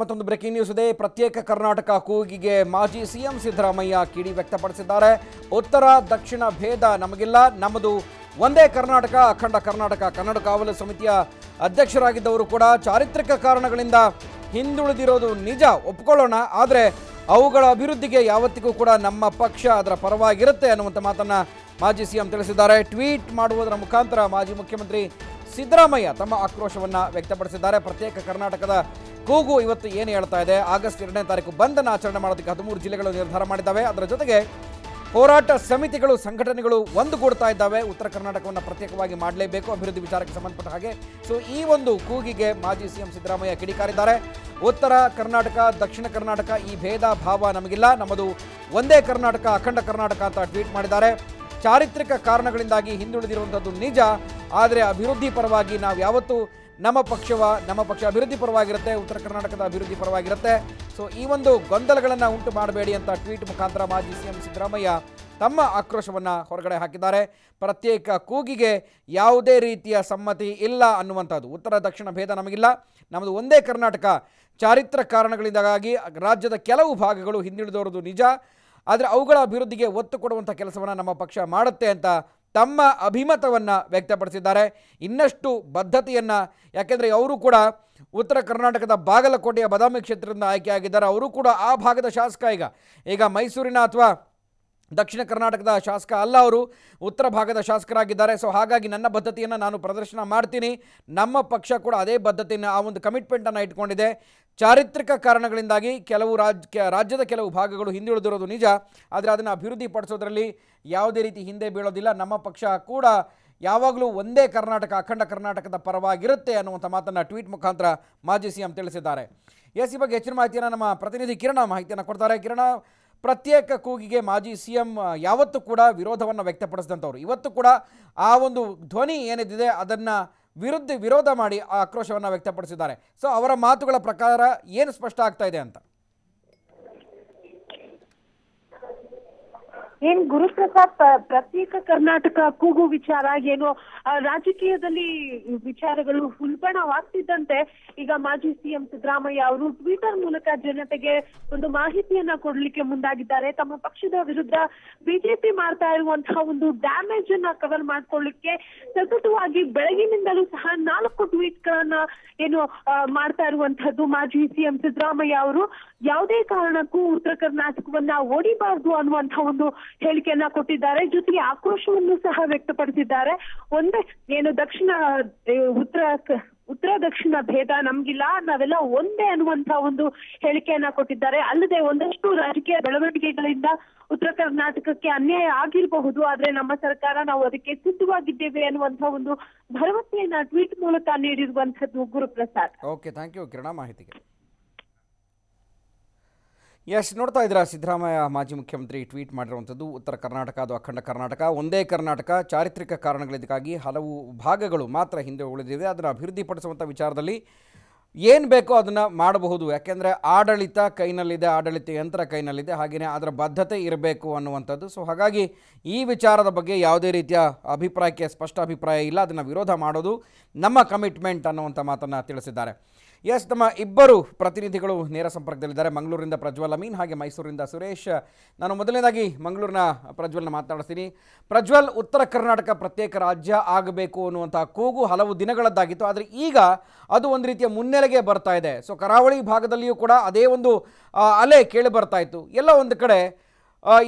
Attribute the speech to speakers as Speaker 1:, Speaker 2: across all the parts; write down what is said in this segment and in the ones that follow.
Speaker 1: ಮತ್ತೊಂದು breaking news ಇದೆ ಪ್ರತ್ಯೇಕ ಕರ್ನಾಟಕ ಕೂಗಿಗೆ ಮಾಜಿ ಸಿಎಂ ಸಿದ್ದರಾಮಯ್ಯ ಕಿಡಿ ವ್ಯಕ್ತಪಡಿಸಿದ್ದಾರೆ ಉತ್ತರ ದಕ್ಷಿಣ ಭೇದ ನಮಗಿಲ್ಲ ನಮ್ಮದು ಒಂದೇ ಕರ್ನಾಟಕ ಅಖಂಡ ಕರ್ನಾಟಕ ಕನ್ನಡ ಕಾವಲು ಸಮಿತಿಯ ಅಧ್ಯಕ್ಷರಾಗಿದ್ದವರು ಕೂಡ ಚಾರಿತ್ರಿಕ ಕಾರಣಗಳಿಂದ ಹಿಂದುಳಿದಿರೋದು ನಿಜ ಒಪ್ಕೊಳ್ಳೋಣ ಆದರೆ ಅವುಗಳ ಅಭಿವೃದ್ಧಿಗೆ ಯಾವತ್ತಿಗೂ ಕೂಡ ನಮ್ಮ ಪಕ್ಷ ಅದರ ಪರವಾಗಿರುತ್ತೆ ಅನ್ನುವಂಥ ಮಾತನ್ನು ಮಾಜಿ ಸಿಎಂ ತಿಳಿಸಿದ್ದಾರೆ ಟ್ವೀಟ್ ಮಾಡುವುದರ ಮುಖಾಂತರ ಮಾಜಿ ಮುಖ್ಯಮಂತ್ರಿ ಸಿದ್ದರಾಮಯ್ಯ ತಮ್ಮ ಆಕ್ರೋಶವನ್ನು ವ್ಯಕ್ತಪಡಿಸಿದ್ದಾರೆ ಪ್ರತ್ಯೇಕ ಕರ್ನಾಟಕದ ಕೂಗು ಇವತ್ತು ಏನು ಹೇಳ್ತಾ ಇದೆ ಆಗಸ್ಟ್ ಎರಡನೇ ತಾರೀಕು ಬಂದನ್ನು ಆಚರಣೆ ಮಾಡೋದಕ್ಕೆ ಹದಿಮೂರು ಜಿಲ್ಲೆಗಳು ನಿರ್ಧಾರ ಮಾಡಿದ್ದಾವೆ ಅದರ ಜೊತೆಗೆ ಹೋರಾಟ ಸಮಿತಿಗಳು ಸಂಘಟನೆಗಳು ಒಂದುಗೂಡ್ತಾ ಇದ್ದಾವೆ ಉತ್ತರ ಕರ್ನಾಟಕವನ್ನು ಪ್ರತ್ಯೇಕವಾಗಿ ಮಾಡಲೇಬೇಕು ಅಭಿವೃದ್ಧಿ ವಿಚಾರಕ್ಕೆ ಸಂಬಂಧಪಟ್ಟ ಹಾಗೆ ಸೊ ಈ ಒಂದು ಕೂಗಿಗೆ ಮಾಜಿ ಸಿಎಂ ಸಿದ್ದರಾಮಯ್ಯ ಕಿಡಿಕಾರಿದ್ದಾರೆ ಉತ್ತರ ಕರ್ನಾಟಕ ದಕ್ಷಿಣ ಕರ್ನಾಟಕ ಈ ಭೇದ ಭಾವ ನಮಗಿಲ್ಲ ನಮ್ಮದು ಒಂದೇ ಕರ್ನಾಟಕ ಅಖಂಡ ಕರ್ನಾಟಕ ಅಂತ ಟ್ವೀಟ್ ಮಾಡಿದ್ದಾರೆ ಚಾರಿತ್ರಿಕ ಕಾರಣಗಳಿಂದಾಗಿ ಹಿಂದುಳಿದಿರುವಂಥದ್ದು ನಿಜ ಆದರೆ ಅಭಿವೃದ್ಧಿ ಪರವಾಗಿ ನಾವು ಯಾವತ್ತೂ ನಮ್ಮ ಪಕ್ಷವ ನಮ್ಮ ಪಕ್ಷ ಅಭಿವೃದ್ಧಿ ಪರವಾಗಿರುತ್ತೆ ಉತ್ತರ ಕರ್ನಾಟಕದ ಅಭಿವೃದ್ಧಿ ಪರವಾಗಿರುತ್ತೆ ಸೊ ಈ ಒಂದು ಗೊಂದಲಗಳನ್ನು ಉಂಟು ಮಾಡಬೇಡಿ ಅಂತ ಟ್ವೀಟ್ ಮುಖಾಂತರ ಮಾಜಿ ಸಿ ಎಂ ಸಿದ್ದರಾಮಯ್ಯ ತಮ್ಮ ಆಕ್ರೋಶವನ್ನು ಹೊರಗಡೆ ಹಾಕಿದ್ದಾರೆ ಪ್ರತ್ಯೇಕ ಕೂಗಿಗೆ ಯಾವುದೇ ರೀತಿಯ ಸಮ್ಮತಿ ಇಲ್ಲ ಅನ್ನುವಂಥದ್ದು ಉತ್ತರ ದಕ್ಷಿಣ ಭೇದ ನಮಗಿಲ್ಲ ನಮ್ಮದು ಒಂದೇ ಕರ್ನಾಟಕ ಚಾರಿತ್ರ ಕಾರಣಗಳಿಂದಾಗಿ ರಾಜ್ಯದ ಕೆಲವು ಭಾಗಗಳು ಹಿಂದುಳಿದವರದು ನಿಜ ಆದರೆ ಅವುಗಳ ಅಭಿವೃದ್ಧಿಗೆ ಒತ್ತು ಕೊಡುವಂಥ ಕೆಲಸವನ್ನು ನಮ್ಮ ಪಕ್ಷ ಮಾಡುತ್ತೆ ಅಂತ ತಮ್ಮ ಅಭಿಮತವನ್ನು ವ್ಯಕ್ತಪಡಿಸಿದ್ದಾರೆ ಇನ್ನಷ್ಟು ಬದ್ಧತೆಯನ್ನು ಯಾಕೆಂದರೆ ಅವರು ಕೂಡ ಉತ್ತರ ಕರ್ನಾಟಕದ ಬಾಗಲಕೋಟೆಯ ಬದಾಮಿ ಕ್ಷೇತ್ರದಿಂದ ಆಯ್ಕೆಯಾಗಿದ್ದಾರೆ ಅವರು ಕೂಡ ಆ ಭಾಗದ ಶಾಸಕ ಈಗ ಈಗ ಮೈಸೂರಿನ ಅಥವಾ ದಕ್ಷಿಣ ಕರ್ನಾಟಕದ ಶಾಸಕ ಅಲ್ಲ ಅವರು ಉತ್ತರ ಭಾಗದ ಶಾಸಕರಾಗಿದ್ದಾರೆ ಸೊ ಹಾಗಾಗಿ ನನ್ನ ಬದ್ಧತೆಯನ್ನು ನಾನು ಪ್ರದರ್ಶನ ಮಾಡ್ತೀನಿ ನಮ್ಮ ಪಕ್ಷ ಕೂಡ ಅದೇ ಬದ್ಧತೆಯನ್ನು ಆ ಒಂದು ಕಮಿಟ್ಮೆಂಟನ್ನು ಇಟ್ಕೊಂಡಿದೆ ಚಾರಿತ್ರಿಕ ಕಾರಣಗಳಿಂದಾಗಿ ಕೆಲವು ರಾಜ್ಯದ ಕೆಲವು ಭಾಗಗಳು ಹಿಂದುಳಿದಿರೋದು ನಿಜ ಆದರೆ ಅದನ್ನು ಅಭಿವೃದ್ಧಿ ಪಡಿಸೋದ್ರಲ್ಲಿ ಯಾವುದೇ ರೀತಿ ಹಿಂದೆ ಬೀಳೋದಿಲ್ಲ ನಮ್ಮ ಪಕ್ಷ ಕೂಡ ಯಾವಾಗಲೂ ಒಂದೇ ಕರ್ನಾಟಕ ಅಖಂಡ ಕರ್ನಾಟಕದ ಪರವಾಗಿರುತ್ತೆ ಅನ್ನುವಂಥ ಮಾತನ್ನು ಟ್ವೀಟ್ ಮುಖಾಂತರ ಮಾಜಿ ಸಿ ಎಂ ತಿಳಿಸಿದ್ದಾರೆ ಎಸ್ ಈ ಬಗ್ಗೆ ಹೆಚ್ಚಿನ ಮಾಹಿತಿಯನ್ನು ನಮ್ಮ ಪ್ರತಿನಿಧಿ ಕಿರಣ ಮಾಹಿತಿಯನ್ನು ಕೊಡ್ತಾರೆ ಕಿರಣ ಪ್ರತ್ಯೇಕ ಕೂಗಿಗೆ ಮಾಜಿ ಸಿ ಎಂ ಯಾವತ್ತೂ ಕೂಡ ವಿರೋಧವನ್ನು ವ್ಯಕ್ತಪಡಿಸಿದಂಥವ್ರು ಇವತ್ತು ಕೂಡ ಆ ಒಂದು ಧ್ವನಿ ಏನಿದೆ ಅದನ್ನು ವಿರುದ್ಧ ವಿರೋಧ ಮಾಡಿ ಆ ಆಕ್ರೋಶವನ್ನು ವ್ಯಕ್ತಪಡಿಸಿದ್ದಾರೆ ಸೊ ಅವರ ಮಾತುಗಳ ಪ್ರಕಾರ ಏನು ಸ್ಪಷ್ಟ ಆಗ್ತಾ ಇದೆ ಅಂತ
Speaker 2: ಏನ್ ಗುರುಪ್ರಸಾದ್ ಪ್ರತ್ಯೇಕ ಕರ್ನಾಟಕ ಕೂಗು ವಿಚಾರ ಏನು ರಾಜಕೀಯದಲ್ಲಿ ವಿಚಾರಗಳು ಉಲ್ಬಣವಾಗ್ತಿದ್ದಂತೆ ಈಗ ಮಾಜಿ ಸಿಎಂ ಸಿದ್ದರಾಮಯ್ಯ ಅವರು ಟ್ವಿಟರ್ ಮೂಲಕ ಜನತೆಗೆ ಒಂದು ಮಾಹಿತಿಯನ್ನ ಕೊಡ್ಲಿಕ್ಕೆ ಮುಂದಾಗಿದ್ದಾರೆ ತಮ್ಮ ಪಕ್ಷದ ವಿರುದ್ಧ ಬಿಜೆಪಿ ಮಾಡ್ತಾ ಇರುವಂತಹ ಒಂದು ಡ್ಯಾಮೇಜ್ ಅನ್ನ ಕವರ್ ಮಾಡ್ಕೊಳ್ಳಿಕ್ಕೆ ಸತತವಾಗಿ ಬೆಳಗಿನಿಂದಲೂ ಸಹ ನಾಲ್ಕು ಟ್ವೀಟ್ ಗಳನ್ನ ಏನು ಮಾಡ್ತಾ ಇರುವಂತಹದ್ದು ಮಾಜಿ ಸಿಎಂ ಸಿದ್ದರಾಮಯ್ಯ ಅವರು ಯಾವುದೇ ಕಾರಣಕ್ಕೂ ಉತ್ತರ ಕರ್ನಾಟಕವನ್ನ ಓಡಿಬಾರದು ಅನ್ನುವಂತಹ ಒಂದು ಹೇಳಿಕೆಯನ್ನ ಕೊಟ್ಟಿದ್ದಾರೆ ಜೊತೆಗೆ ಆಕ್ರೋಶವನ್ನು ಸಹ ವ್ಯಕ್ತಪಡಿಸಿದ್ದಾರೆ ಒಂದೇ ಏನು ದಕ್ಷಿಣ ಉತ್ತರ ಉತ್ತರ ದಕ್ಷಿಣ ಭೇದ ನಮ್ಗಿಲ್ಲ ನಾವೆಲ್ಲ ಒಂದೇ ಅನ್ನುವಂತ ಒಂದು ಹೇಳಿಕೆಯನ್ನ ಕೊಟ್ಟಿದ್ದಾರೆ ಅಲ್ಲದೆ ಒಂದಷ್ಟು ರಾಜಕೀಯ ಬೆಳವಣಿಗೆಗಳಿಂದ ಉತ್ತರ ಕರ್ನಾಟಕಕ್ಕೆ
Speaker 1: ಅನ್ಯಾಯ ಆಗಿರಬಹುದು ಆದ್ರೆ ನಮ್ಮ ಸರ್ಕಾರ ನಾವು ಅದಕ್ಕೆ ಸಿದ್ಧವಾಗಿದ್ದೇವೆ ಅನ್ನುವಂತಹ ಒಂದು ಭರವಸೆಯನ್ನ ಟ್ವೀಟ್ ಮೂಲಕ ನೀಡಿರುವಂತದ್ದು ಗುರುಪ್ರಸಾದ್ ಓಕೆ ಥ್ಯಾಂಕ್ ಯು ಮಾಹಿತಿಗೆ ಎಸ್ ನೋಡ್ತಾ ಇದ್ದೀರಾ ಸಿದ್ದರಾಮಯ್ಯ ಮಾಜಿ ಮುಖ್ಯಮಂತ್ರಿ ಟ್ವೀಟ್ ಮಾಡಿರುವಂಥದ್ದು ಉತ್ತರ ಕರ್ನಾಟಕ ಅದು ಅಖಂಡ ಕರ್ನಾಟಕ ಒಂದೇ ಕರ್ನಾಟಕ ಚಾರಿತ್ರಿಕ ಕಾರಣಗಳಿಗಾಗಿ ಹಲವು ಭಾಗಗಳು ಮಾತ್ರ ಹಿಂದೆ ಉಳಿದಿದೆ ಅದನ್ನು ಅಭಿವೃದ್ಧಿಪಡಿಸುವಂಥ ವಿಚಾರದಲ್ಲಿ ಏನು ಬೇಕೋ ಅದನ್ನು ಮಾಡಬಹುದು ಯಾಕೆಂದರೆ ಆಡಳಿತ ಕೈನಲ್ಲಿದೆ ಆಡಳಿತ ಯಂತ್ರ ಕೈನಲ್ಲಿದೆ ಹಾಗೆಯೇ ಅದರ ಬದ್ಧತೆ ಇರಬೇಕು ಅನ್ನುವಂಥದ್ದು ಸೊ ಹಾಗಾಗಿ ಈ ವಿಚಾರದ ಬಗ್ಗೆ ಯಾವುದೇ ರೀತಿಯ ಅಭಿಪ್ರಾಯಕ್ಕೆ ಸ್ಪಷ್ಟ ಅಭಿಪ್ರಾಯ ಇಲ್ಲ ಅದನ್ನು ವಿರೋಧ ಮಾಡೋದು ನಮ್ಮ ಕಮಿಟ್ಮೆಂಟ್ ಅನ್ನುವಂಥ ಮಾತನ್ನು ತಿಳಿಸಿದ್ದಾರೆ ಎಸ್ ನಮ್ಮ ಇಬ್ಬರು ಪ್ರತಿನಿಧಿಗಳು ನೇರ ಸಂಪರ್ಕದಲ್ಲಿದ್ದಾರೆ ಮಂಗಳೂರಿಂದ ಪ್ರಜ್ವಲ್ ಅಮೀನ್ ಹಾಗೆ ಮೈಸೂರಿಂದ ಸುರೇಶ್ ನಾನು ಮೊದಲನೇದಾಗಿ ಮಂಗಳೂರಿನ ಪ್ರಜ್ವಲ್ನ ಮಾತನಾಡ್ತೀನಿ ಪ್ರಜ್ವಲ್ ಉತ್ತರ ಕರ್ನಾಟಕ ಪ್ರತ್ಯೇಕ ರಾಜ್ಯ ಆಗಬೇಕು ಅನ್ನುವಂಥ ಕೂಗು ಹಲವು ದಿನಗಳದ್ದಾಗಿತ್ತು ಆದರೆ ಈಗ ಅದು ಒಂದು ರೀತಿಯ ಮುನ್ನೆಲೆಗೆ ಬರ್ತಾ ಇದೆ ಸೊ ಕರಾವಳಿ ಭಾಗದಲ್ಲಿಯೂ ಕೂಡ ಅದೇ ಒಂದು ಅಲೆ ಕೇಳಿ ಬರ್ತಾ ಇತ್ತು ಎಲ್ಲ ಒಂದು ಕಡೆ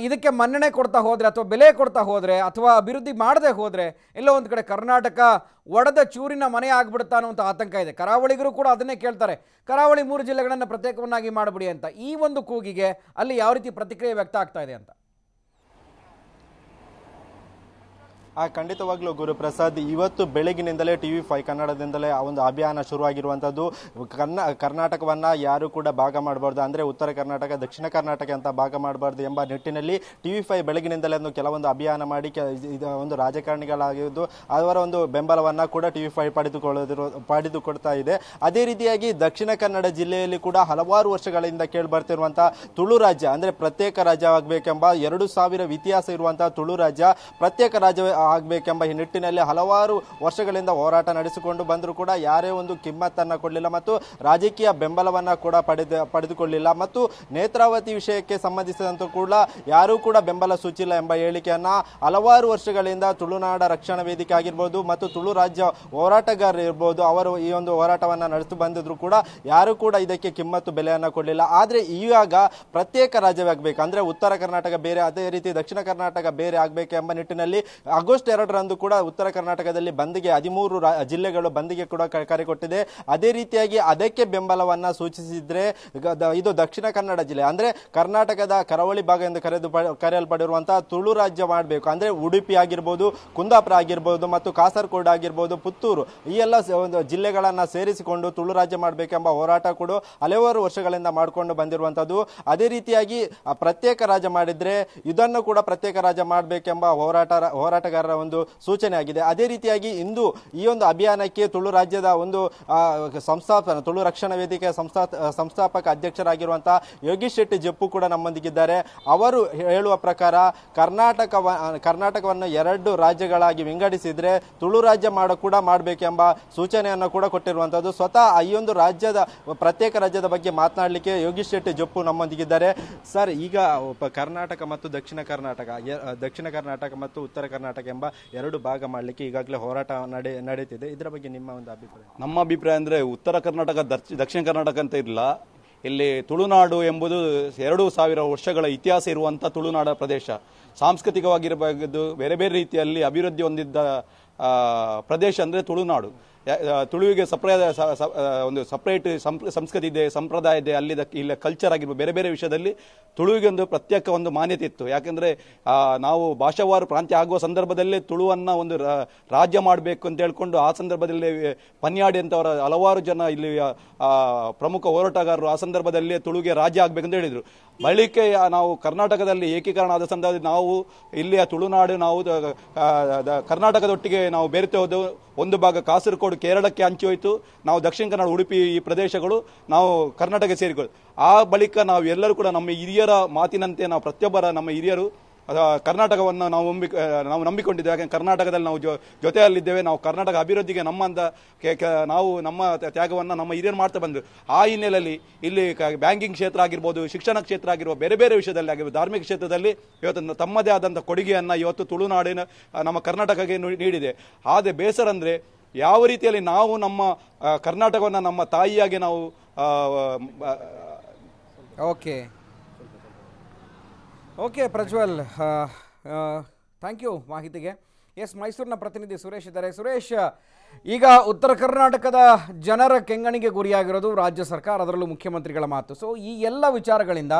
Speaker 1: ಇದಕ್ಕೆ ಮನ್ನಣೆ ಕೊಡ್ತಾ ಹೋದರೆ ಅಥವಾ ಬೆಲೆ ಕೊಡ್ತಾ ಹೋದರೆ ಅಥವಾ ಅಭಿವೃದ್ಧಿ ಮಾಡದೆ ಹೋದರೆ ಎಲ್ಲೋ ಒಂದು ಕಡೆ ಕರ್ನಾಟಕ ಒಡೆದ ಚೂರಿನ ಮನೆ ಆಗ್ಬಿಡುತ್ತಾ ಅನ್ನೋಂಥ ಆತಂಕ ಇದೆ ಕರಾವಳಿಗರು ಕೂಡ ಅದನ್ನೇ ಕೇಳ್ತಾರೆ ಕರಾವಳಿ ಮೂರು ಜಿಲ್ಲೆಗಳನ್ನು ಪ್ರತ್ಯೇಕವನ್ನಾಗಿ ಮಾಡಿಬಿಡಿ ಅಂತ ಈ ಒಂದು ಕೂಗಿಗೆ ಅಲ್ಲಿ ಯಾವ ರೀತಿ ಪ್ರತಿಕ್ರಿಯೆ ವ್ಯಕ್ತ ಆಗ್ತಾ ಇದೆ ಅಂತ
Speaker 2: ಆ ಖಂಡಿತವಾಗ್ಲೂ ಗುರುಪ್ರಸಾದ್ ಇವತ್ತು ಬೆಳಗಿನಿಂದಲೇ ಟಿ ವಿ ಫೈ ಕನ್ನಡದಿಂದಲೇ ಆ ಒಂದು ಅಭಿಯಾನ ಶುರುವಾಗಿರುವಂಥದ್ದು ಕನ್ನ ಕರ್ನಾಟಕವನ್ನು ಯಾರು ಕೂಡ ಭಾಗ ಮಾಡಬಾರ್ದು ಅಂದರೆ ಉತ್ತರ ಕರ್ನಾಟಕ ದಕ್ಷಿಣ ಕರ್ನಾಟಕ ಅಂತ ಭಾಗ ಮಾಡಬಾರ್ದು ಎಂಬ ನಿಟ್ಟಿನಲ್ಲಿ ಟಿ ವಿ ಫೈ ಬೆಳಗಿನಿಂದಲೇ ಒಂದು ಕೆಲವೊಂದು ಅಭಿಯಾನ ಮಾಡಿ ಒಂದು ರಾಜಕಾರಣಿಗಳಾಗಿದ್ದು ಅವರ ಒಂದು ಬೆಂಬಲವನ್ನು ಕೂಡ ಟಿ ವಿ ಫೈ ಪಡೆದುಕೊಳ್ಳೋದಿರೋ ಪಡೆದುಕೊಡ್ತಾ ಇದೆ ಅದೇ ರೀತಿಯಾಗಿ ದಕ್ಷಿಣ ಕನ್ನಡ ಜಿಲ್ಲೆಯಲ್ಲಿ ಕೂಡ ಹಲವಾರು ವರ್ಷಗಳಿಂದ ಕೇಳಿಬರ್ತಿರುವಂಥ ತುಳು ರಾಜ್ಯ ಅಂದರೆ ಪ್ರತ್ಯೇಕ ರಾಜ್ಯವಾಗಬೇಕೆಂಬ ಎರಡು ಸಾವಿರ ಇತಿಹಾಸ ಇರುವಂಥ ತುಳು ರಾಜ್ಯ ಪ್ರತ್ಯೇಕ ರಾಜ್ಯ ಆಗಬೇಕೆಂಬ ನಿಟ್ಟಿನಲ್ಲಿ ಹಲವಾರು ವರ್ಷಗಳಿಂದ ಹೋರಾಟ ನಡೆಸಿಕೊಂಡು ಬಂದರೂ ಕೂಡ ಯಾರೇ ಒಂದು ಕಿಮ್ಮತ್ತನ್ನು ಕೊಡಲಿಲ್ಲ ಮತ್ತು ರಾಜಕೀಯ ಬೆಂಬಲವನ್ನು ಕೂಡ ಪಡೆದು ಪಡೆದುಕೊಳ್ಳಿಲ್ಲ ಮತ್ತು ನೇತ್ರಾವತಿ ವಿಷಯಕ್ಕೆ ಸಂಬಂಧಿಸಿದಂತೂ ಕೂಡ ಯಾರೂ ಕೂಡ ಬೆಂಬಲ ಸೂಚಿಲ್ಲ ಎಂಬ ಹೇಳಿಕೆಯನ್ನು ಹಲವಾರು ವರ್ಷಗಳಿಂದ ತುಳುನಾಡ ರಕ್ಷಣಾ ವೇದಿಕೆ ಆಗಿರ್ಬೋದು ಮತ್ತು ತುಳು ರಾಜ್ಯ ಹೋರಾಟಗಾರ ಇರ್ಬೋದು ಅವರು ಈ ಒಂದು ಹೋರಾಟವನ್ನು ನಡೆಸಿ ಬಂದಿದ್ರು ಕೂಡ ಯಾರೂ ಕೂಡ ಇದಕ್ಕೆ ಕಿಮ್ಮತ್ತು ಬೆಲೆಯನ್ನು ಕೊಡಲಿಲ್ಲ ಆದರೆ ಈವಾಗ ಪ್ರತ್ಯೇಕ ರಾಜ್ಯವಾಗಬೇಕು ಅಂದರೆ ಉತ್ತರ ಕರ್ನಾಟಕ ಬೇರೆ ಅದೇ ರೀತಿ ದಕ್ಷಿಣ ಕರ್ನಾಟಕ ಬೇರೆ ಆಗಬೇಕು ಎಂಬ ನಿಟ್ಟಿನಲ್ಲಿ ಹಾಗೂ ಆಗಸ್ಟ್ ಎರಡರಂದು ಕೂಡ ಉತ್ತರ ಕರ್ನಾಟಕದಲ್ಲಿ ಬಂದ್ಗೆ ಹದಿಮೂರು ಜಿಲ್ಲೆಗಳು ಬಂದ್ಗೆ ಕೂಡ ಕರೆ ಕೊಟ್ಟಿದೆ ಅದೇ ರೀತಿಯಾಗಿ ಅದಕ್ಕೆ ಬೆಂಬಲವನ್ನ ಸೂಚಿಸಿದ್ರೆ ಇದು ದಕ್ಷಿಣ ಕನ್ನಡ ಜಿಲ್ಲೆ ಅಂದ್ರೆ ಕರ್ನಾಟಕದ ಕರಾವಳಿ ಭಾಗ ಎಂದು ಕರೆದು ಕರೆಯಲ್ಪಡಿರುವಂತಹ ತುಳು ರಾಜ್ಯ ಮಾಡಬೇಕು ಅಂದ್ರೆ ಉಡುಪಿ ಆಗಿರ್ಬೋದು ಕುಂದಾಪುರ ಆಗಿರ್ಬೋದು ಮತ್ತು ಕಾಸರಗೋಡು ಆಗಿರ್ಬೋದು ಪುತ್ತೂರು ಈ ಎಲ್ಲ ಒಂದು ಜಿಲ್ಲೆಗಳನ್ನು ಸೇರಿಸಿಕೊಂಡು ತುಳು ರಾಜ್ಯ ಮಾಡಬೇಕೆಂಬ ಹೋರಾಟ ಕೂಡ ಹಲವಾರು ವರ್ಷಗಳಿಂದ ಮಾಡಿಕೊಂಡು ಬಂದಿರುವಂಥದ್ದು ಅದೇ ರೀತಿಯಾಗಿ ಪ್ರತ್ಯೇಕ ರಾಜ್ಯ ಮಾಡಿದ್ರೆ ಇದನ್ನು ಕೂಡ ಪ್ರತ್ಯೇಕ ರಾಜ್ಯ ಮಾಡಬೇಕೆಂಬ ಹೋರಾಟ ಹೋರಾಟಗಾರ ಒಂದು ಸೂಚನೆ ಆಗಿದೆ ಅದೇ ರೀತಿಯಾಗಿ ಇಂದು ಈ ಒಂದು ಅಭಿಯಾನಕ್ಕೆ ತುಳು ರಾಜ್ಯದ ಒಂದು ಸಂಸ್ಥಾಪನ ತುಳು ರಕ್ಷಣಾ ವೇದಿಕೆಯ ಸಂಸ್ಥಾ ಸಂಸ್ಥಾಪಕ ಅಧ್ಯಕ್ಷರಾಗಿರುವಂತಹ ಯೋಗೀಶ್ ಶೆಟ್ಟಿ ಜಪ್ಪು ಕೂಡ ನಮ್ಮೊಂದಿಗಿದ್ದಾರೆ ಅವರು ಹೇಳುವ ಪ್ರಕಾರ ಕರ್ನಾಟಕ ಕರ್ನಾಟಕವನ್ನು ಎರಡು ರಾಜ್ಯಗಳಾಗಿ ವಿಂಗಡಿಸಿದ್ರೆ ತುಳು ರಾಜ್ಯ ಮಾಡ ಕೂಡ ಮಾಡಬೇಕೆಂಬ ಸೂಚನೆಯನ್ನು ಕೂಡ ಕೊಟ್ಟಿರುವಂಥದ್ದು ಸ್ವತಃ ಈ ಒಂದು ರಾಜ್ಯದ ಪ್ರತ್ಯೇಕ ರಾಜ್ಯದ ಬಗ್ಗೆ ಮಾತನಾಡಲಿಕ್ಕೆ ಯೋಗೀಶ್ ಶೆಟ್ಟಿ ಜಪ್ಪು ನಮ್ಮೊಂದಿಗಿದ್ದಾರೆ ಸರ್ ಈಗ ಕರ್ನಾಟಕ ಮತ್ತು ದಕ್ಷಿಣ ಕರ್ನಾಟಕ ದಕ್ಷಿಣ ಕರ್ನಾಟಕ ಮತ್ತು ಉತ್ತರ ಕರ್ನಾಟಕ ಎಂಬ ಎರಡು ಭಾಗ ಮಾಡಲಿಕ್ಕೆ ಈಗಾಗಲೇ ಹೋರಾಟ ನಡೆ ನಡೀತಿದೆ ಇದರ ಬಗ್ಗೆ ನಿಮ್ಮ ಒಂದು ಅಭಿಪ್ರಾಯ
Speaker 3: ನಮ್ಮ ಅಭಿಪ್ರಾಯ ಅಂದರೆ ಉತ್ತರ ಕರ್ನಾಟಕ ದಕ್ಷಿಣ ಕರ್ನಾಟಕ ಅಂತ ಇರಲಿಲ್ಲ ಇಲ್ಲಿ ತುಳುನಾಡು ಎಂಬುದು ಎರಡು ಸಾವಿರ ವರ್ಷಗಳ ಇತಿಹಾಸ ಇರುವಂಥ ತುಳುನಾಡ ಪ್ರದೇಶ ಸಾಂಸ್ಕೃತಿಕವಾಗಿರಬಹುದು ಬೇರೆ ಬೇರೆ ರೀತಿಯಲ್ಲಿ ಅಭಿವೃದ್ಧಿ ಹೊಂದಿದ್ದ ಪ್ರದೇಶ ಅಂದರೆ ತುಳುನಾಡು ತುಳುವಿಗೆ ಸಪ್ರೇ ಒಂದು ಸಪ್ರೇಟ್ ಸಂಸ್ಕೃತಿ ಇದೆ ಸಂಪ್ರದಾಯ ಇದೆ ಅಲ್ಲಿದ ಇಲ್ಲಿ ಕಲ್ಚರ್ ಆಗಿರ್ಬೋದು ಬೇರೆ ಬೇರೆ ವಿಷಯದಲ್ಲಿ ತುಳುವಿಗೆ ಒಂದು ಪ್ರತ್ಯೇಕ ಒಂದು ಮಾನ್ಯತೆ ಇತ್ತು ಯಾಕೆಂದರೆ ನಾವು ಭಾಷಾವಾರು ಪ್ರಾಂತ್ಯ ಆಗುವ ಸಂದರ್ಭದಲ್ಲೇ ತುಳುವನ್ನು ಒಂದು ರಾಜ್ಯ ಮಾಡಬೇಕು ಅಂತ ಹೇಳ್ಕೊಂಡು ಆ ಸಂದರ್ಭದಲ್ಲಿ ಪನ್ಯಾಡಿ ಅಂತವರ ಹಲವಾರು ಜನ ಇಲ್ಲಿ ಪ್ರಮುಖ ಹೋರಾಟಗಾರರು ಆ ಸಂದರ್ಭದಲ್ಲಿ ತುಳುಗೆ ರಾಜ್ಯ ಆಗಬೇಕಂತ ಹೇಳಿದರು ಬಳಿಕೆ ನಾವು ಕರ್ನಾಟಕದಲ್ಲಿ ಏಕೀಕರಣ ಆದ ಸಂದರ್ಭದಲ್ಲಿ ನಾವು ನಾವು ಇಲ್ಲಿಯ ತುಳುನಾಡು ನಾವು ಕರ್ನಾಟಕದೊಟ್ಟಿಗೆ ನಾವು ಬೇರೆತೆ ಹೋದವು ಒಂದು ಭಾಗ ಕಾಸರಗೋಡು ಕೇರಳಕ್ಕೆ ಹಂಚಿ ಹೋಯಿತು ನಾವು ದಕ್ಷಿಣ ಕನ್ನಡ ಉಡುಪಿ ಈ ಪ್ರದೇಶಗಳು ನಾವು ಕರ್ನಾಟಕ ಸೇರಿಕೊಳ್ಳು ಆ ಬಳಿಕ ನಾವು ಎಲ್ಲರೂ ಕೂಡ ನಮ್ಮ ಹಿರಿಯರ ಮಾತಿನಂತೆ ನಾವು ಪ್ರತಿಯೊಬ್ಬರ ನಮ್ಮ ಹಿರಿಯರು ಕರ್ನಾಟಕವನ್ನು ನಾವು ನಂಬಿಕ ನಾವು ನಂಬಿಕೊಂಡಿದ್ದೇವೆ ಹಾಗೆ ಕರ್ನಾಟಕದಲ್ಲಿ ನಾವು ಜೊತೆಯಲ್ಲಿದ್ದೇವೆ ನಾವು ಕರ್ನಾಟಕ ಅಭಿವೃದ್ಧಿಗೆ ನಮ್ಮಂತ ನಾವು ನಮ್ಮ ತ್ಯಾಗವನ್ನು ನಮ್ಮ ಹಿರಿಯರು ಮಾಡ್ತಾ ಬಂದ್ವಿ ಆ ಹಿನ್ನೆಲೆಯಲ್ಲಿ ಇಲ್ಲಿ ಬ್ಯಾಂಕಿಂಗ್ ಕ್ಷೇತ್ರ ಆಗಿರ್ಬೋದು ಶಿಕ್ಷಣ ಕ್ಷೇತ್ರ ಆಗಿರ್ಬೋದು ಬೇರೆ ಬೇರೆ ವಿಷಯದಲ್ಲಿ ಆಗಿರ್ಬೋದು ಧಾರ್ಮಿಕ ಕ್ಷೇತ್ರದಲ್ಲಿ ಇವತ್ತು ತಮ್ಮದೇ ಆದಂಥ ಕೊಡುಗೆಯನ್ನು ಇವತ್ತು ತುಳುನಾಡಿನ ನಮ್ಮ ಕರ್ನಾಟಕಕ್ಕೆ ನೀಡಿದೆ ಆದರೆ ಬೇಸರ ಅಂದರೆ ಯಾವ ರೀತಿಯಲ್ಲಿ ನಾವು ನಮ್ಮ ಕರ್ನಾಟಕವನ್ನು ನಮ್ಮ ತಾಯಿಯಾಗಿ ನಾವು
Speaker 1: okay okay Prajwal thank you ಮಾಹಿತಿಗೆ ಎಸ್ ಮೈಸೂರಿನ ಪ್ರತಿನಿಧಿ ಸುರೇಶ್ ಇದ್ದಾರೆ ಸುರೇಶ್ ಈಗ ಉತ್ತರ ಕರ್ನಾಟಕದ ಜನರ ಕೆಂಗಣಿಗೆ ಗುರಿಯಾಗಿರೋದು ರಾಜ್ಯ ಸರ್ಕಾರ ಅದರಲ್ಲೂ ಮುಖ್ಯಮಂತ್ರಿಗಳ ಮಾತು ಸೊ ಈ ಎಲ್ಲ ವಿಚಾರಗಳಿಂದ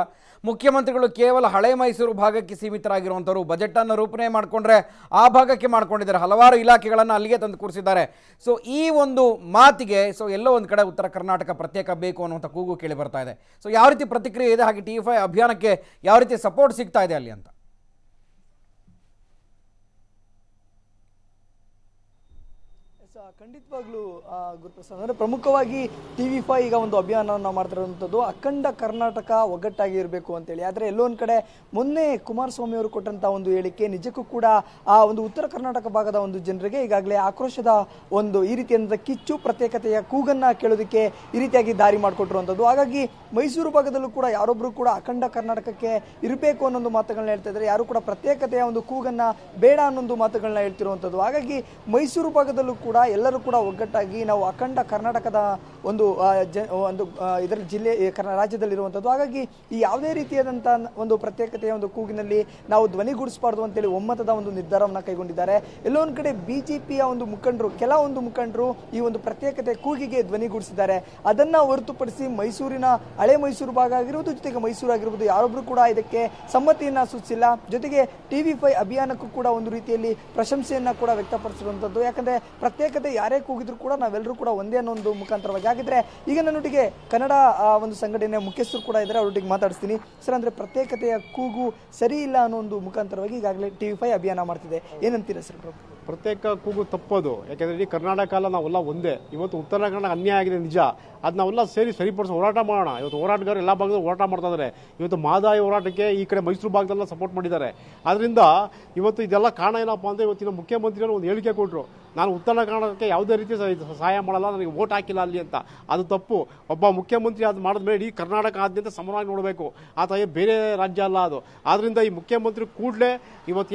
Speaker 1: ಮುಖ್ಯಮಂತ್ರಿಗಳು ಕೇವಲ ಹಳೆ ಮೈಸೂರು ಭಾಗಕ್ಕೆ ಸೀಮಿತರಾಗಿರುವಂಥವ್ರು ಬಜೆಟನ್ನು ರೂಪಣೆ ಮಾಡಿಕೊಂಡ್ರೆ ಆ ಭಾಗಕ್ಕೆ ಮಾಡಿಕೊಂಡಿದ್ದಾರೆ ಹಲವಾರು ಇಲಾಖೆಗಳನ್ನು ಅಲ್ಲಿಗೆ ತಂದು ಕೂರಿಸಿದ್ದಾರೆ ಸೊ ಈ ಒಂದು ಮಾತಿಗೆ ಸೊ ಎಲ್ಲೋ ಒಂದು ಕಡೆ ಉತ್ತರ ಕರ್ನಾಟಕ ಪ್ರತ್ಯೇಕ ಬೇಕು ಅನ್ನುವಂಥ ಕೂಗು ಕೇಳಿ ಬರ್ತಾ ಇದೆ ಸೊ ಯಾವ ರೀತಿ ಪ್ರತಿಕ್ರಿಯೆ ಇದೆ ಹಾಗೆ ಟಿ ಫೈ ಅಭಿಯಾನಕ್ಕೆ ಯಾವ ರೀತಿ ಸಪೋರ್ಟ್ ಸಿಗ್ತಾ ಇದೆ ಅಲ್ಲಿ ಅಂತ
Speaker 4: ಖಂಡಿತವಾಗ್ಲೂ ಗುರುಪ್ರಸಾದ್ ಅಂದ್ರೆ ಪ್ರಮುಖವಾಗಿ ಟಿ ವಿ ಫೈ ಈಗ ಒಂದು ಅಭಿಯಾನವನ್ನು ಮಾಡ್ತಿರುವಂಥದ್ದು ಅಖಂಡ ಕರ್ನಾಟಕ ಒಗ್ಗಟ್ಟಾಗಿ ಇರಬೇಕು ಅಂತೇಳಿ ಆದರೆ ಎಲ್ಲೋ ಎಲ್ಲೊಂದ್ ಕಡೆ ಮೊನ್ನೆ ಕುಮಾರಸ್ವಾಮಿ ಅವರು ಕೊಟ್ಟಂತ ಒಂದು ಹೇಳಿಕೆ ನಿಜಕ್ಕೂ ಕೂಡ ಆ ಒಂದು ಉತ್ತರ ಕರ್ನಾಟಕ ಭಾಗದ ಒಂದು ಜನರಿಗೆ ಈಗಾಗಲೇ ಆಕ್ರೋಶದ ಒಂದು ಈ ರೀತಿಯ ಕಿಚ್ಚು ಪ್ರತ್ಯೇಕತೆಯ ಕೂಗನ್ನ ಕೇಳೋದಕ್ಕೆ ಈ ರೀತಿಯಾಗಿ ದಾರಿ ಮಾಡಿಕೊಟ್ಟಿರುವಂಥದ್ದು ಹಾಗಾಗಿ ಮೈಸೂರು ಭಾಗದಲ್ಲೂ ಕೂಡ ಯಾರೊಬ್ಬರು ಕೂಡ ಅಖಂಡ ಕರ್ನಾಟಕಕ್ಕೆ ಇರಬೇಕು ಅನ್ನೋದು ಮಾತುಗಳನ್ನ ಹೇಳ್ತಾ ಇದ್ದಾರೆ ಯಾರು ಕೂಡ ಪ್ರತ್ಯೇಕತೆಯ ಒಂದು ಕೂಗನ್ನ ಬೇಡ ಅನ್ನೋದು ಮಾತುಗಳನ್ನ ಹೇಳ್ತಿರುವಂಥದ್ದು ಹಾಗಾಗಿ ಮೈಸೂರು ಭಾಗದಲ್ಲೂ ಕೂಡ ಎಲ್ಲರೂ ಕೂಡ ಒಗ್ಗಟ್ಟಾಗಿ ನಾವು ಅಖಂಡ ಕರ್ನಾಟಕದ ಒಂದು ಜ ಒಂದು ಇದರ ಜಿಲ್ಲೆ ರಾಜ್ಯದಲ್ಲಿರುವಂಥದ್ದು ಹಾಗಾಗಿ ಈ ಯಾವುದೇ ರೀತಿಯಾದಂಥ ಒಂದು ಪ್ರತ್ಯೇಕತೆಯ ಒಂದು ಕೂಗಿನಲ್ಲಿ ನಾವು ಧ್ವನಿಗೂಡಿಸಬಾರ್ದು ಅಂತೇಳಿ ಒಮ್ಮತದ ಒಂದು ನಿರ್ಧಾರವನ್ನು ಕೈಗೊಂಡಿದ್ದಾರೆ ಎಲ್ಲೊಂದು ಕಡೆ ಬಿ ಜೆ ಪಿಯ ಒಂದು ಮುಖಂಡರು ಕೆಲವೊಂದು ಮುಖಂಡರು ಈ ಒಂದು ಪ್ರತ್ಯೇಕತೆ ಕೂಗಿಗೆ ಧ್ವನಿಗೂಡಿಸಿದ್ದಾರೆ ಅದನ್ನು ಹೊರತುಪಡಿಸಿ ಮೈಸೂರಿನ ಹಳೆ ಮೈಸೂರು ಭಾಗ ಆಗಿರುವುದು ಜೊತೆಗೆ ಮೈಸೂರು ಆಗಿರ್ಬೋದು ಯಾರೊಬ್ಬರು ಕೂಡ ಇದಕ್ಕೆ ಸಮ್ಮತಿಯನ್ನು ಸೂಚಿಸಿಲ್ಲ ಜೊತೆಗೆ ಟಿ ವಿ ಫೈ ಅಭಿಯಾನಕ್ಕೂ ಕೂಡ ಒಂದು ರೀತಿಯಲ್ಲಿ ಪ್ರಶಂಸೆಯನ್ನು ಕೂಡ ವ್ಯಕ್ತಪಡಿಸಿರುವಂಥದ್ದು ಯಾಕಂದರೆ ಪ್ರತ್ಯೇಕ ಕತೆ ಯಾರೇ ಕೂಗಿದ್ರು ಕೂಡ ನಾವೆಲ್ಲರೂ ಕೂಡ ಒಂದೇ ಅನ್ನೊಂದು ಮುಖಾಂತರವಾಗಿ ಹಾಗಿದ್ರೆ ಈಗ ನನ್ನೊಟ್ಟಿಗೆ ಕನ್ನಡ ಒಂದು ಸಂಘಟನೆ ಮುಖ್ಯಸ್ಥರು ಕೂಡ ಇದ್ದಾರೆ ಅವರೊಟ್ಟಿಗೆ ಮಾತಾಡಿಸ್ತೀನಿ ಸರ್ ಅಂದರೆ ಪ್ರತ್ಯೇಕತೆಯ ಕೂಗು ಸರಿ ಇಲ್ಲ ಅನ್ನೋ ಒಂದು ಮುಖಾಂತರವಾಗಿ ಈಗಾಗಲೇ ಟಿ ವಿ ಫೈ ಅಭಿಯಾನ ಮಾಡ್ತಿದೆ ಏನಂತೀರಾ ಸರ್
Speaker 5: ಪ್ರತ್ಯೇಕ ಕೂಗು ತಪ್ಪೋದು ಯಾಕೆಂದರೆ ಇಡೀ ಕರ್ನಾಟಕ ಅಲ್ಲ ನಾವೆಲ್ಲ ಒಂದೇ ಇವತ್ತು ಉತ್ತರ ಕನ್ನಡ ಅನ್ಯಾಯ ಆಗಿದೆ ನಿಜ ಅದ್ ನಾವೆಲ್ಲ ಸೇರಿ ಸರಿಪಡಿಸೋ ಹೋರಾಟ ಮಾಡೋಣ ಇವತ್ತು ಹೋರಾಟಗಾರರು ಎಲ್ಲ ಭಾಗದಲ್ಲಿ ಹೋರಾಟ ಮಾಡ್ತಾ ಇವತ್ತು ಮಾದಾಯಿ ಹೋರಾಟಕ್ಕೆ ಈ ಕಡೆ ಮೈಸೂರು ಭಾಗದಲ್ಲ ಸಪೋರ್ಟ್ ಮಾಡಿದ್ದಾರೆ ಆದ್ದರಿಂದ ಇವತ್ತು ಇದೆಲ್ಲ ಕಾರಣ ಏನಪ್ಪ ಅಂದರೆ ಇವತ್ತಿನ ಮುಖ್ಯಮಂತ್ರಿಗಳು ಒಂದು ಹೇಳಿಕೆ ಕೊಟ್ಟರು ನಾನು ಉತ್ತರ ಕನ್ನಡಕ್ಕೆ ಯಾವುದೇ ರೀತಿ ಸಹಾಯ ಮಾಡಲ್ಲ ನನಗೆ ವೋಟ್ ಹಾಕಿಲ್ಲ ಅಲ್ಲಿ ಅಂತ ಅದು ತಪ್ಪು ಒಬ್ಬ ಮುಖ್ಯಮಂತ್ರಿ ಅದು ಮಾಡಿದ್ಮೇಲೆ ಇಡೀ ಕರ್ನಾಟಕ ಆದ್ಯಂತ ನೋಡಬೇಕು ಆತ ಬೇರೆ ರಾಜ್ಯ ಅಲ್ಲ ಅದು ಆದ್ದರಿಂದ ಈ ಮುಖ್ಯಮಂತ್ರಿ ಕೂಡಲೇ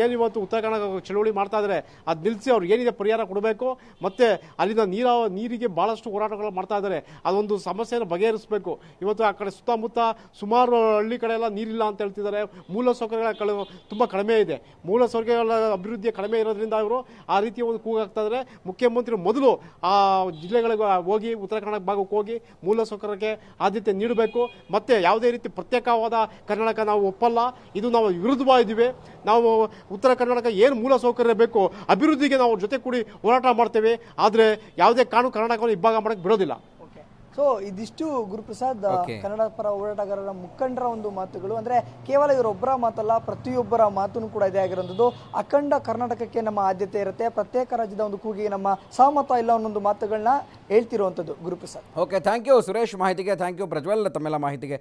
Speaker 5: ಏನು ಇವತ್ತು ಉತ್ತರ ಕನ್ನಡ ಚಳವಳಿ ಮಾಡ್ತಾ ಇದ್ದಾರೆ ಅದು ನಿಲ್ಲಿಸಿ ಅವ್ರು ಏನಿದೆ ಪರಿಹಾರ ಕೊಡಬೇಕು ಮತ್ತು ಅಲ್ಲಿಂದ ನೀರ ನೀರಿಗೆ ಭಾಳಷ್ಟು ಹೋರಾಟಗಳು ಮಾಡ್ತಾ ಇದ್ದಾರೆ ಅದೊಂದು ಸಮಸ್ಯೆಯನ್ನು ಬಗೆಹರಿಸಬೇಕು ಇವತ್ತು ಆ ಕಡೆ ಸುತ್ತಮುತ್ತ ಸುಮಾರು ಹಳ್ಳಿ ಕಡೆ ಎಲ್ಲ ನೀರಿಲ್ಲ ಅಂತ ಹೇಳ್ತಿದ್ದಾರೆ ಮೂಲ ಸೌಕರ್ಯಗಳ ತುಂಬ ಕಡಿಮೆ ಇದೆ ಮೂಲ ಸೌಕರ್ಯಗಳ ಅಭಿವೃದ್ಧಿ ಕಡಿಮೆ ಇರೋದ್ರಿಂದ ಅವರು ಆ ರೀತಿಯ ಒಂದು ಕೂಗಾಗ್ತದೆ ಅಂದರೆ ಮುಖ್ಯಮಂತ್ರಿ ಮೊದಲು ಆ ಜಿಲ್ಲೆಗಳಿಗೆ ಹೋಗಿ ಉತ್ತರ ಕನ್ನಡ ಭಾಗಕ್ಕೆ ಹೋಗಿ ಮೂಲ ಸೌಕರ್ಯಕ್ಕೆ ಆದ್ಯತೆ ನೀಡಬೇಕು ಮತ್ತೆ ಯಾವುದೇ ರೀತಿ ಪ್ರತ್ಯೇಕವಾದ ಕರ್ನಾಟಕ ನಾವು ಒಪ್ಪಲ್ಲ ಇದು ನಾವು ವಿರುದ್ಧವಾಗಿದ್ದೀವಿ ನಾವು ಉತ್ತರ ಕರ್ನಾಟಕ ಏನು ಮೂಲ ಸೌಕರ್ಯ ಬೇಕು ಅಭಿವೃದ್ಧಿಗೆ ನಾವು ಜೊತೆ ಕೂಡಿ ಹೋರಾಟ ಮಾಡ್ತೇವೆ ಆದರೆ ಯಾವುದೇ ಕಾರಣಕ್ಕೂ ಕರ್ನಾಟಕವನ್ನು ಇಬ್ಬಾಗ ಮಾಡೋಕ್ಕೆ ಬಿಡೋದಿಲ್ಲ
Speaker 4: ಸೊ ಇದಿಷ್ಟು ಗುರುಪ್ರಸಾದ್ ಕನ್ನಡ ಪರ ಹೋರಾಟಗಾರರ ಮುಖಂಡರ ಒಂದು ಮಾತುಗಳು ಅಂದ್ರೆ ಕೇವಲ ಇವರೊಬ್ಬರ ಮಾತಲ್ಲ ಪ್ರತಿಯೊಬ್ಬರ ಮಾತು ಕೂಡ ಇದೇ ಆಗಿರೋದು ಅಖಂಡ ಕರ್ನಾಟಕಕ್ಕೆ ನಮ್ಮ ಆದ್ಯತೆ ಇರುತ್ತೆ ಪ್ರತ್ಯೇಕ ರಾಜ್ಯದ ಒಂದು ಕೂಗಿಗೆ ನಮ್ಮ ಸಹಮತ ಇಲ್ಲ ಅನ್ನೊಂದು ಮಾತುಗಳನ್ನ ಹೇಳ್ತಿರುವಂತದ್ದು Guruprasad okay
Speaker 1: thank you Suresh ಮಾಹಿತಿಗೆ ಥ್ಯಾಂಕ್ ಯು ಪ್ರಜ್ವಲ್ ತಮ್ಮೆಲ್ಲ ಮಾಹಿತಿಗೆ